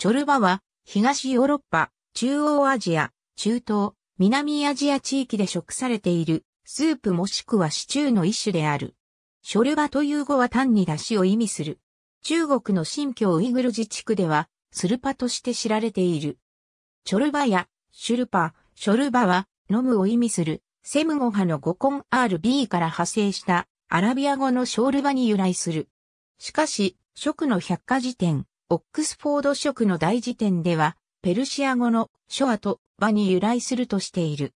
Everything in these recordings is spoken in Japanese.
チョルバは、東ヨーロッパ、中央アジア、中東、南アジア地域で食されている、スープもしくはシチューの一種である。ショルバという語は単に出汁を意味する。中国の新疆ウイグル自治区では、スルパとして知られている。チョルバや、シュルパ、ショルバは、飲むを意味する、セムゴ派の語根 RB から派生した、アラビア語のショールバに由来する。しかし、食の百科事典、オックスフォード食の大辞典では、ペルシア語のショアとバに由来するとしている。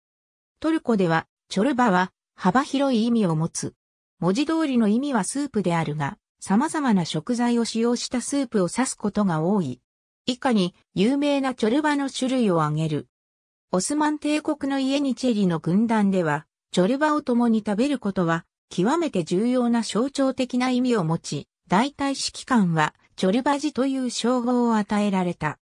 トルコでは、チョルバは幅広い意味を持つ。文字通りの意味はスープであるが、様々な食材を使用したスープを指すことが多い。以下に有名なチョルバの種類を挙げる。オスマン帝国のイエニチェリの軍団では、チョルバを共に食べることは、極めて重要な象徴的な意味を持ち、大体指揮官はチョルバジという称号を与えられた。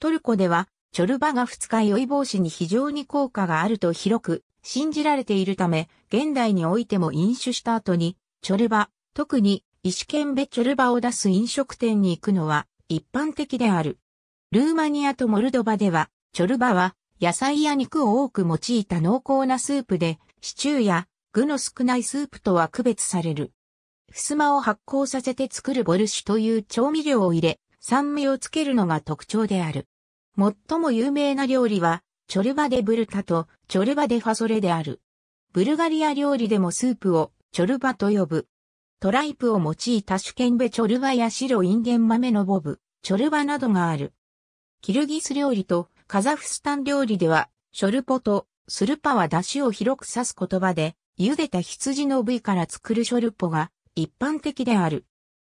トルコでは、チョルバが二日酔い防止に非常に効果があると広く信じられているため、現代においても飲酒した後に、チョルバ、特に、石剣ベチョルバを出す飲食店に行くのは一般的である。ルーマニアとモルドバでは、チョルバは野菜や肉を多く用いた濃厚なスープで、シチューや具の少ないスープとは区別される。ふすまを発酵させて作るボルシュという調味料を入れ、酸味をつけるのが特徴である。最も有名な料理は、チョルバデブルタとチョルバデファソレである。ブルガリア料理でもスープをチョルバと呼ぶ。トライプを用いたシュケンベチョルバや白インゲン豆のボブ、チョルバなどがある。キルギス料理とカザフスタン料理では、ショルポとスルパは出汁を広く指す言葉で、茹でた羊の部位から作るショルポが一般的である。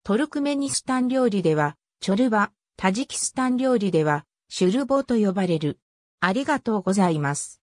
トルクメニスタン料理では、チョルバ、タジキスタン料理では、シュルボと呼ばれる。ありがとうございます。